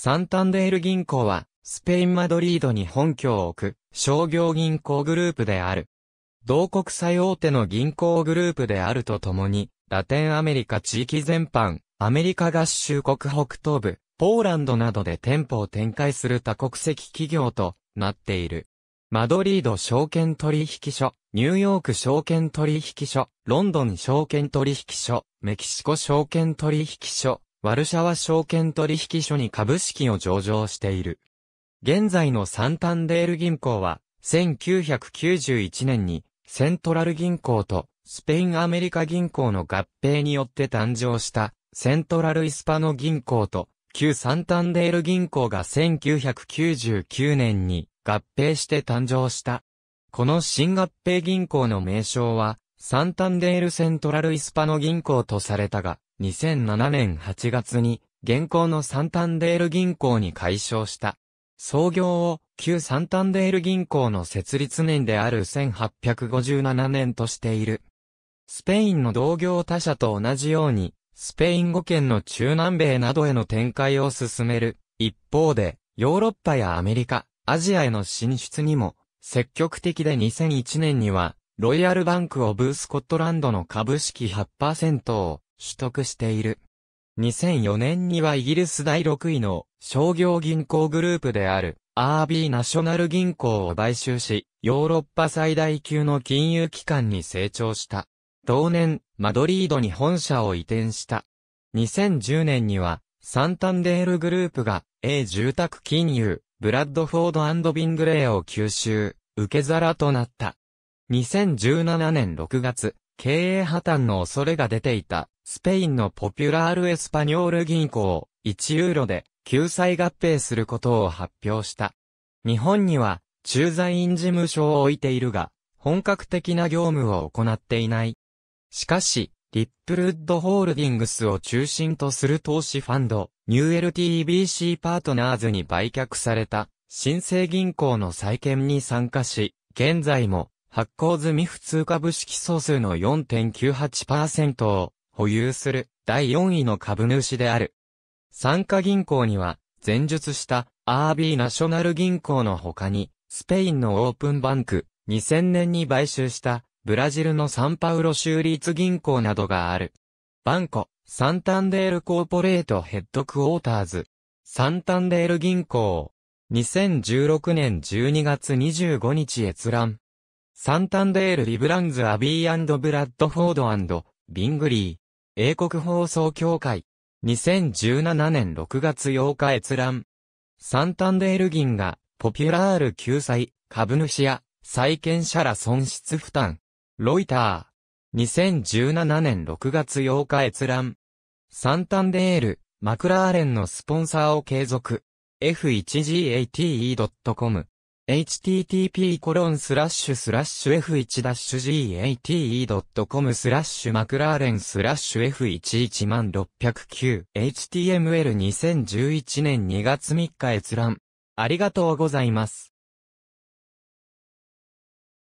サンタンデール銀行は、スペインマドリードに本拠を置く商業銀行グループである。同国最大手の銀行グループであるとともに、ラテンアメリカ地域全般、アメリカ合衆国北東部、ポーランドなどで店舗を展開する多国籍企業となっている。マドリード証券取引所、ニューヨーク証券取引所、ロンドン証券取引所、メキシコ証券取引所、ワルシャワ証券取引所に株式を上場している。現在のサンタンデール銀行は、1991年にセントラル銀行とスペインアメリカ銀行の合併によって誕生したセントラルイスパノ銀行と旧サンタンデール銀行が1999年に合併して誕生した。この新合併銀行の名称はサンタンデールセントラルイスパノ銀行とされたが、2007年8月に、現行のサンタンデール銀行に解消した。創業を旧サンタンデール銀行の設立年である1857年としている。スペインの同業他社と同じように、スペイン語圏の中南米などへの展開を進める。一方で、ヨーロッパやアメリカ、アジアへの進出にも、積極的で2001年には、ロイヤルバンク・オブ・スコットランドの株式8%を取得している。2004年にはイギリス第6位の商業銀行グループである RB ナショナル銀行を買収し、ヨーロッパ最大級の金融機関に成長した。同年、マドリードに本社を移転した。2010年には、サンタンデールグループが、A 住宅金融、ブラッドフォードビングレイを吸収、受け皿となった。2017年6月、経営破綻の恐れが出ていた、スペインのポピュラール・エスパニョール銀行、1ユーロで、救済合併することを発表した。日本には、駐在員事務所を置いているが、本格的な業務を行っていない。しかし、リップルッドホールディングスを中心とする投資ファンド、ニュー LTBC パートナーズに売却された、新生銀行の再建に参加し、現在も発行済み普通株式総数の4.98%を保有する第4位の株主である。参加銀行には、前述した RB ナショナル銀行の他に、スペインのオープンバンク、2000年に買収したブラジルのサンパウロ州立銀行などがある。バンコ、サンタンデールコーポレートヘッドクォーターズ、サンタンデール銀行、2016年12月25日閲覧。サンタンデール・リブランズ・アビーブラッドフォードビングリー。英国放送協会。2017年6月8日閲覧。サンタンデール銀が、ポピュラール救済、株主や、債権者ら損失負担。ロイター。2017年6月8日閲覧。サンタンデール、マクラーレンのスポンサーを継続。f1gate.com http://f1-gate.com スラッシュマクラーレンスラッシュ f11609 html2011 年2月3日閲覧。ありがとうございます。